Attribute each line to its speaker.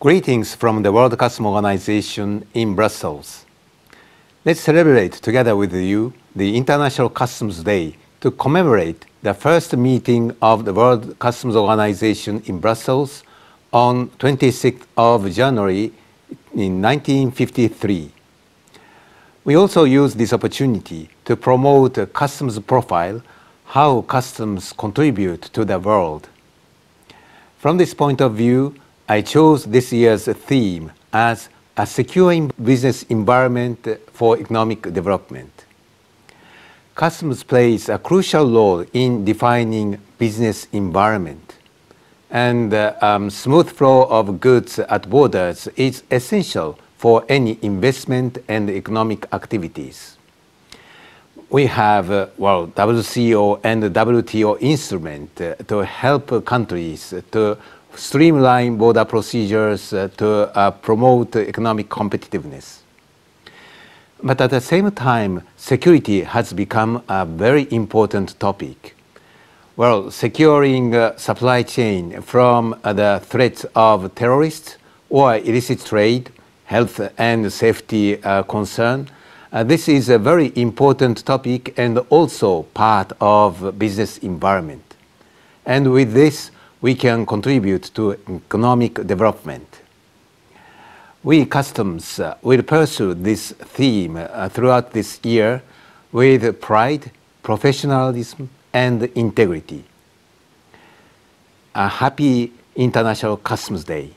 Speaker 1: Greetings from the World Customs Organization in Brussels. Let's celebrate together with you the International Customs Day to commemorate the first meeting of the World Customs Organization in Brussels on 26th of January in 1953. We also use this opportunity to promote a customs profile how customs contribute to the world. From this point of view, I chose this year's theme as a securing business environment for economic development. Customs plays a crucial role in defining business environment, and um, smooth flow of goods at borders is essential for any investment and economic activities we have, uh, well, WCO and WTO instrument uh, to help countries to streamline border procedures uh, to uh, promote economic competitiveness. But at the same time, security has become a very important topic. Well, securing uh, supply chain from uh, the threats of terrorists or illicit trade, health and safety uh, concern, uh, this is a very important topic and also part of business environment. And with this, we can contribute to economic development. We customs uh, will pursue this theme uh, throughout this year with pride, professionalism, and integrity. A happy International Customs Day.